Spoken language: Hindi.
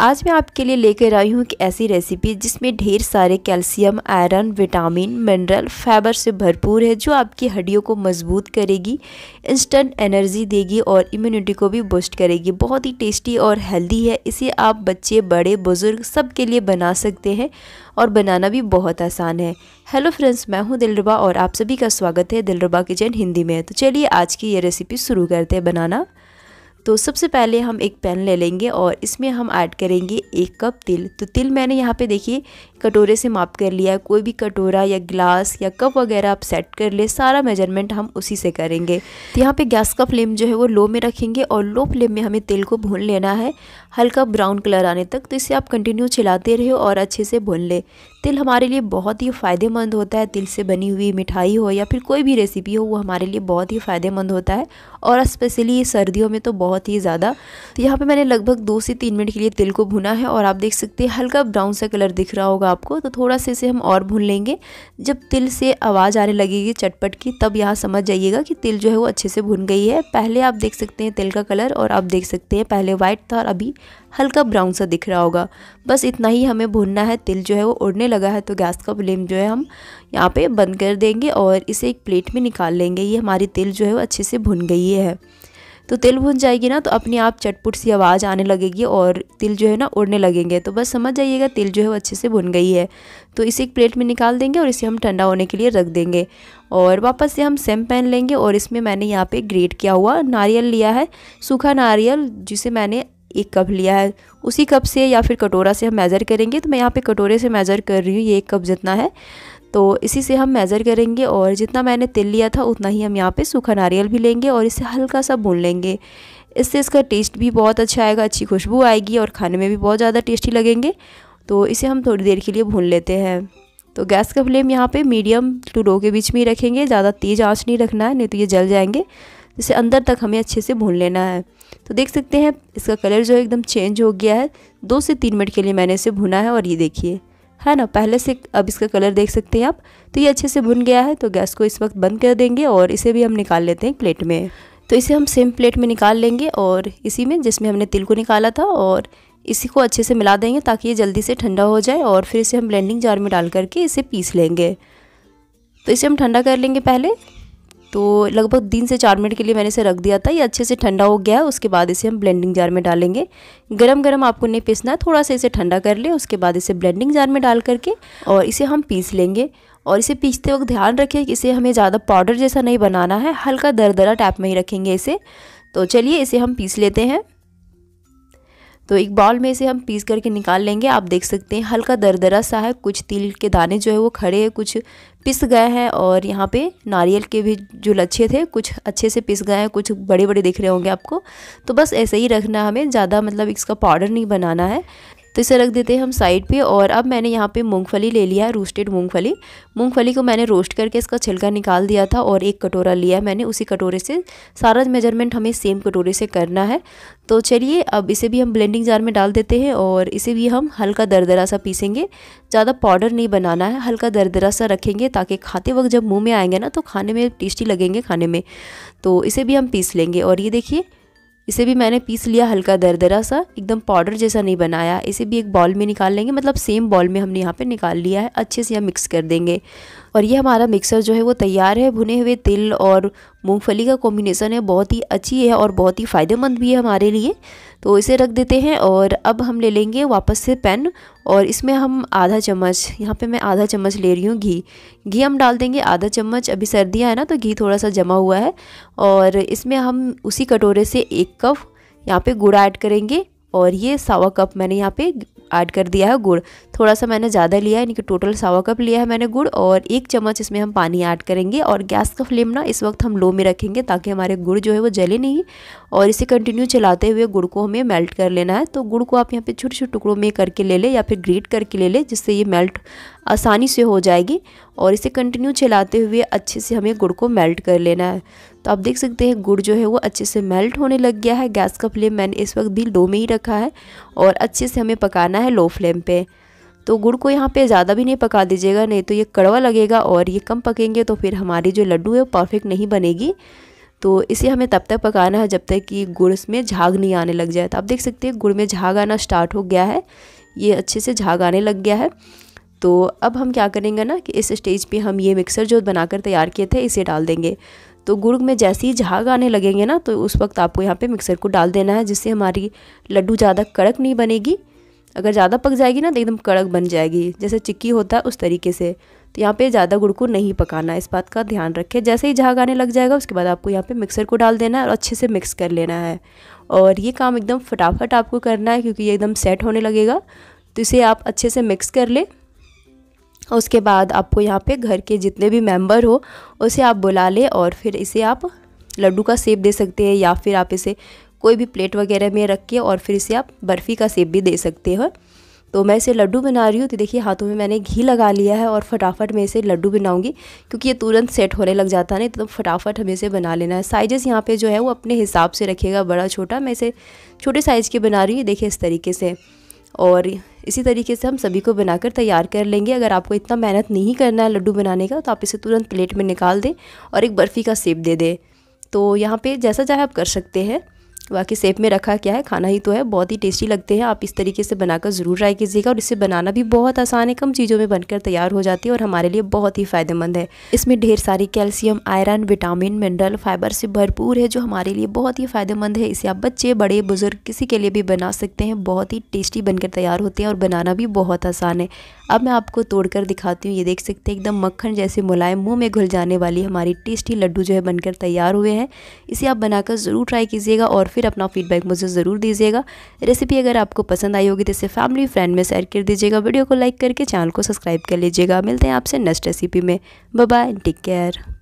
आज मैं आपके लिए लेकर आई हूँ एक ऐसी रेसिपी जिसमें ढेर सारे calcium iron vitamin mineral fibre से भरपूर है जो आपकी हड्डियों को मजबूत करेगी इंस्टेंट एनर्जी देगी और इम्यूनिटी को भी बूस्ट करेगी बहुत ही टेस्टी और हेल्दी है इसे आप बच्चे बड़े बुजुर्ग सब के लिए बना सकते हैं और बनाना भी बहुत आसान है हेलो फ्रेंड्स मैं हूँ दिलरुबा और आप सभी का स्वागत है दिलरुबा किचन हिंदी में तो चलिए आज की ये रेसिपी शुरू करते हैं बनाना तो सबसे पहले हम एक पैन ले लेंगे और इसमें हम ऐड करेंगे एक कप तिल तो तिल मैंने यहाँ पे देखिए कटोरे से माप कर लिया है कोई भी कटोरा या गिलास या कप वगैरह आप सेट कर ले सारा मेजरमेंट हम उसी से करेंगे तो यहाँ पे गैस का फ्लेम जो है वो लो में रखेंगे और लो फ्लेम में हमें तिल को भून लेना है हल्का ब्राउन कलर आने तक तो इसे आप कंटिन्यू चलाते रहे और अच्छे से भून ले तिल हमारे लिए बहुत ही फ़ायदेमंद होता है तिल से बनी हुई मिठाई हो या फिर कोई भी रेसिपी हो वो हमारे लिए बहुत ही फ़ायदेमंद होता है और स्पेशली सर्दियों में तो बहुत ही ज़्यादा तो यहाँ पे मैंने लगभग दो से तीन मिनट के लिए तिल को भुना है और आप देख सकते हैं हल्का ब्राउन सा कलर दिख रहा होगा आपको तो थोड़ा सा इसे हम और भून लेंगे जब तिल से आवाज़ आने लगेगी चटपट की तब यहाँ समझ जाइएगा कि तिल जो है वो अच्छे से भुन गई है पहले आप देख सकते हैं तिल का कलर और आप देख सकते हैं पहले वाइट था और अभी हल्का ब्राउन सा दिख रहा होगा बस इतना ही हमें भूनना है तिल जो है वो उड़ने लगा है तो गैस का फ्लेम जो है हम यहाँ पे बंद कर देंगे और इसे एक प्लेट में निकाल लेंगे ये हमारी तिल जो है वो अच्छे से भुन गई है तो तिल भुन जाएगी ना तो अपने आप चटपुट सी आवाज़ आने लगेगी और तिल जो है ना उड़ने लगेंगे तो बस समझ जाइएगा तिल जो है वो अच्छे से भुन गई है तो इसे एक प्लेट में निकाल देंगे और इसे हम ठंडा होने के लिए रख देंगे और वापस से हम सेम पैन लेंगे और इसमें मैंने यहाँ पे ग्रेट किया हुआ नारियल लिया है सूखा नारियल जिसे मैंने एक कप लिया है उसी कप से या फिर कटोरा से हम मेज़र करेंगे तो मैं यहाँ पे कटोरे से मेज़र कर रही हूँ ये एक कप जितना है तो इसी से हम मेज़र करेंगे और जितना मैंने तिल लिया था उतना ही हम यहाँ पे सूखा नारियल भी लेंगे और इसे हल्का सा भून लेंगे इससे इसका टेस्ट भी बहुत अच्छा आएगा अच्छी खुशबू आएगी और खाने में भी बहुत ज़्यादा टेस्टी लगेंगे तो इसे हम थोड़ी देर के लिए भून लेते हैं तो गैस का फ्लेम यहाँ पे मीडियम टू लो के बीच में ही रखेंगे ज़्यादा तेज़ आँच नहीं रखना है नहीं तो ये जल जाएंगे जिसे अंदर तक हमें अच्छे से भून लेना है तो देख सकते हैं इसका कलर जो है एकदम चेंज हो गया है दो से तीन मिनट के लिए मैंने इसे भुना है और ये देखिए है ना पहले से अब इसका कलर देख सकते हैं आप तो ये अच्छे से भुन गया है तो गैस को इस वक्त बंद कर देंगे और इसे भी हम निकाल लेते हैं प्लेट में तो इसे हम सेम प्लेट में निकाल लेंगे और इसी में जिसमें हमने तिल को निकाला था और इसी को अच्छे से मिला देंगे ताकि ये जल्दी से ठंडा हो जाए और फिर इसे हम ब्लेंडिंग जार में डाल करके इसे पीस लेंगे तो इसे हम ठंडा कर लेंगे पहले तो लगभग तीन से चार मिनट के लिए मैंने इसे रख दिया था ये अच्छे से ठंडा हो गया है उसके बाद इसे हम ब्लेंडिंग जार में डालेंगे गरम गरम आपको नहीं पीसना है थोड़ा सा इसे ठंडा कर ले उसके बाद इसे ब्लेंडिंग जार में डाल करके और इसे हम पीस लेंगे और इसे पीसते वक्त ध्यान रखिए कि इसे हमें ज़्यादा पाउडर जैसा नहीं बनाना है हल्का दरा टाइप में ही रखेंगे इसे तो चलिए इसे हम पीस लेते हैं तो एक बाउल में इसे हम पीस करके निकाल लेंगे आप देख सकते हैं हल्का दरदरा सा है कुछ तिल के दाने जो है वो खड़े हैं कुछ पिस गए हैं और यहाँ पे नारियल के भी जो लच्छे थे कुछ अच्छे से पिस गए हैं कुछ बड़े बड़े दिख रहे होंगे आपको तो बस ऐसे ही रखना हमें ज़्यादा मतलब इसका पाउडर नहीं बनाना है तो इसे रख देते हैं हम साइड पे और अब मैंने यहाँ पे मूंगफली ले लिया है रोस्टेड मूंगफली मूंगफली को मैंने रोस्ट करके इसका छिलका निकाल दिया था और एक कटोरा लिया है मैंने उसी कटोरे से सारा मेजरमेंट हमें सेम कटोरे से करना है तो चलिए अब इसे भी हम ब्लेंडिंग जार में डाल देते हैं और इसे भी हम हल्का दरदरा सा पीसेंगे ज़्यादा पाउडर नहीं बनाना है हल्का दरदरा सा रखेंगे ताकि खाते वक्त जब मुँह में आएंगे ना तो खाने में टेस्टी लगेंगे खाने में तो इसे भी हम पीस लेंगे और ये देखिए इसे भी मैंने पीस लिया हल्का दरदरा सा एकदम पाउडर जैसा नहीं बनाया इसे भी एक बॉल में निकाल लेंगे मतलब सेम बॉल में हमने यहाँ पे निकाल लिया है अच्छे से यह मिक्स कर देंगे और ये हमारा मिक्सर जो है वो तैयार है भुने हुए तिल और मूंगफली का कॉम्बिनेसन है बहुत ही अच्छी है और बहुत ही फ़ायदेमंद भी है हमारे लिए तो इसे रख देते हैं और अब हम ले लेंगे वापस से पैन और इसमें हम आधा चम्मच यहाँ पे मैं आधा चम्मच ले रही हूँ घी घी हम डाल देंगे आधा चम्मच अभी सर्दियाँ है ना तो घी थोड़ा सा जमा हुआ है और इसमें हम उसी कटोरे से एक कप यहाँ पर गुड़ ऐड करेंगे और ये सावा कप मैंने यहाँ पे ऐड कर दिया है गुड़ थोड़ा सा मैंने ज़्यादा लिया है यानी कि टोटल सावा कप लिया है मैंने गुड़ और एक चम्मच इसमें हम पानी ऐड करेंगे और गैस का फ्लेम ना इस वक्त हम लो में रखेंगे ताकि हमारे गुड़ जो है वो जले नहीं और इसे कंटिन्यू चलाते हुए गुड़ को हमें मेल्ट कर लेना है तो गुड़ को आप यहाँ पे छोटे छोटे टुकड़ों में करके ले लें या फिर ग्रेट करके ले लें जिससे ये मेल्ट आसानी से हो जाएगी और इसे कंटिन्यू चलाते हुए अच्छे से हमें गुड़ को मेल्ट कर लेना है तो आप देख सकते हैं गुड़ जो है वो अच्छे से मेल्ट होने लग गया है गैस का फ्लेम मैंने इस वक्त भी लो में ही रखा है और अच्छे से हमें पकाना है लो फ्लेम पर तो गुड़ को यहाँ पे ज़्यादा भी नहीं पका दीजिएगा नहीं तो ये कड़वा लगेगा और ये कम पकेंगे तो फिर हमारी जो लड्डू है वो परफेक्ट नहीं बनेगी तो इसे हमें तब तक पकाना है जब तक कि गुड़ इसमें झाग नहीं आने लग जाए तो आप देख सकते हैं गुड़ में झाग आना स्टार्ट हो गया है ये अच्छे से झाग आने लग गया है तो अब हम क्या करेंगे ना कि इस स्टेज पे हम ये मिक्सर जो बनाकर तैयार किए थे इसे डाल देंगे तो गुड़ में जैसे ही झाग आने लगेंगे ना तो उस वक्त आपको यहाँ पे मिक्सर को डाल देना है जिससे हमारी लड्डू ज़्यादा कड़क नहीं बनेगी अगर ज़्यादा पक जाएगी ना तो एकदम कड़क बन जाएगी जैसे चिक्की होता है उस तरीके से तो यहाँ पे ज़्यादा गुड़ को नहीं पकाना इस बात का ध्यान रखें जैसे ही झाग आने लग जाएगा उसके बाद आपको यहाँ पे मिक्सर को डाल देना है और अच्छे से मिक्स कर लेना है और ये काम एकदम फटाफट आपको करना है क्योंकि ये एकदम सेट होने लगेगा तो इसे आप अच्छे से मिक्स कर लें उसके बाद आपको यहाँ पे घर के जितने भी मेंबर हो उसे आप बुला लें और फिर इसे आप लड्डू का सेप दे सकते हैं या फिर आप इसे कोई भी प्लेट वगैरह में रख के और फिर इसे आप बर्फ़ी का सेप भी दे सकते हो तो मैं इसे लड्डू बना रही हूँ तो देखिए हाथों में मैंने घी लगा लिया है और फटाफट मैं इसे लड्डू बनाऊँगी क्योंकि ये तुरंत सेट होने लग जाता है नहीं तो फटाफट हमें इसे बना लेना है साइजेस यहाँ पे जो है वो अपने हिसाब से रखिएगा बड़ा छोटा मैं इसे छोटे साइज़ के बना रही हूँ देखिए इस तरीके से और इसी तरीके से हम सभी को बनाकर तैयार कर लेंगे अगर आपको इतना मेहनत नहीं करना है लड्डू बनाने का तो आप इसे तुरंत प्लेट में निकाल दें और एक बर्फ़ी का सेप दे दें तो यहाँ पे जैसा चाहे आप कर सकते हैं बाकी सेप में रखा क्या है खाना ही तो है बहुत ही टेस्टी लगते हैं आप इस तरीके से बनाकर ज़रूर ट्राई कीजिएगा और इसे बनाना भी बहुत आसान है कम चीज़ों में बनकर तैयार हो जाती है और हमारे लिए बहुत ही फ़ायदेमंद है इसमें ढेर सारी calcium iron vitamin mineral fibre से भरपूर है जो हमारे लिए बहुत ही फ़ायदेमंद है इसे आप बच्चे बड़े बुजुर्ग किसी के लिए भी बना सकते हैं बहुत ही टेस्टी बनकर तैयार होते हैं और बनाना भी बहुत आसान है अब मैं आपको तोड़कर दिखाती हूँ ये देख सकते हैं एकदम मक्खन जैसे मुलायम मुँह में घुल जाने वाली हमारी टेस्टी लड्डू जो है बनकर तैयार हुए हैं इसे आप बनाकर ज़रूर ट्राई कीजिएगा और फिर अपना फीडबैक मुझे ज़रूर दीजिएगा रेसिपी अगर आपको पसंद आई होगी तो इसे फैमिली फ्रेंड में शेयर कर दीजिएगा वीडियो को लाइक करके चैनल को सब्सक्राइब कर लीजिएगा मिलते हैं आपसे नेक्स्ट रेसिपी में बाय टेक केयर